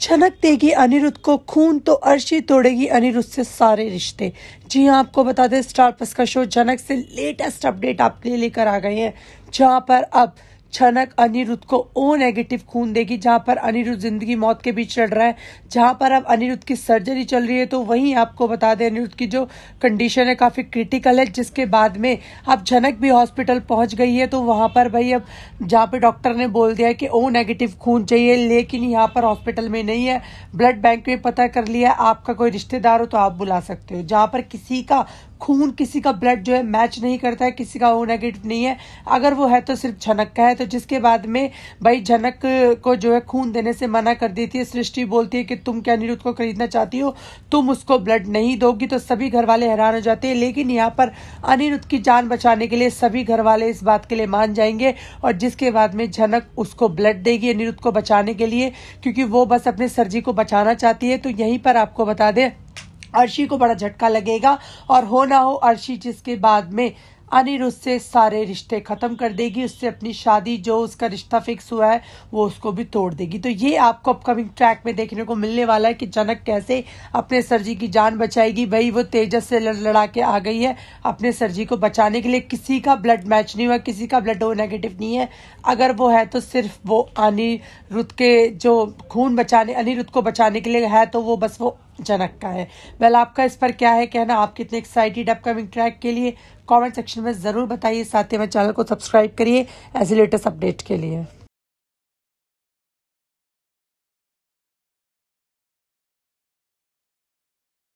छनक देगी अनिरुद्ध को खून तो अर्शी तोड़ेगी अनिरुद्ध से सारे रिश्ते जी हाँ आपको बता दें स्टार प्लस का शो जनक से लेटेस्ट अपडेट आपके लिए लेकर आ गए हैं जहाँ पर अब छनक अनिरुद्ध को ओ नेगेटिव खून देगी जहां पर अनिरुद्ध जिंदगी मौत के बीच लड़ रहा है जहां पर अब अनिरुद्ध की सर्जरी चल रही है तो वहीं आपको बता दें अनिरुद्ध की जो कंडीशन है काफ़ी क्रिटिकल है जिसके बाद में अब झनक भी हॉस्पिटल पहुंच गई है तो वहां पर भाई अब जहाँ पर डॉक्टर ने बोल दिया कि ओ नेगेटिव खून चाहिए लेकिन यहाँ पर हॉस्पिटल में नहीं है ब्लड बैंक में पता कर लिया आपका कोई रिश्तेदार हो तो आप बुला सकते हो जहाँ पर किसी का खून किसी का ब्लड जो है मैच नहीं करता है किसी का ओ नेगेटिव नहीं है अगर वो है तो सिर्फ झनक का है तो जिसके बाद में भाई झनक को जो है खून देने से मना कर देती है सृष्टि बोलती है कि तुम क्या अनिरुद्ध को खरीदना चाहती हो तुम उसको ब्लड नहीं दोगी तो सभी घर वाले हैरान हो जाते हैं लेकिन यहाँ पर अनिरुद्ध की जान बचाने के लिए सभी घर वाले इस बात के लिए मान जाएंगे और जिसके बाद में झनक उसको ब्लड देगी अनिरुद्ध को बचाने के लिए क्योंकि वो बस अपने सरजी को बचाना चाहती है तो यहीं पर आपको बता दें अर्शी को बड़ा झटका लगेगा और हो ना हो अर्शी जिसके बाद में अनिल उससे सारे रिश्ते ख़त्म कर देगी उससे अपनी शादी जो उसका रिश्ता फिक्स हुआ है वो उसको भी तोड़ देगी तो ये आपको अपकमिंग ट्रैक में देखने को मिलने वाला है कि जनक कैसे अपने सरजी की जान बचाएगी भाई वो तेजस से लड़ लड़ा के आ गई है अपने सरजी को बचाने के लिए किसी का ब्लड मैच नहीं हुआ किसी का ब्लड वो नेगेटिव नहीं है अगर वो है तो सिर्फ वो अनिरुद्ध के जो खून बचाने अनिरुद्ध को बचाने के लिए है तो वो बस वो जनक का है वेल आपका इस पर क्या है कहना आप कितने एक्साइटेड अपकमिंग ट्रैक के लिए कमेंट सेक्शन में ज़रूर बताइए साथ ही मेरे चैनल को सब्सक्राइब करिए ऐसे लेटेस्ट अपडेट के लिए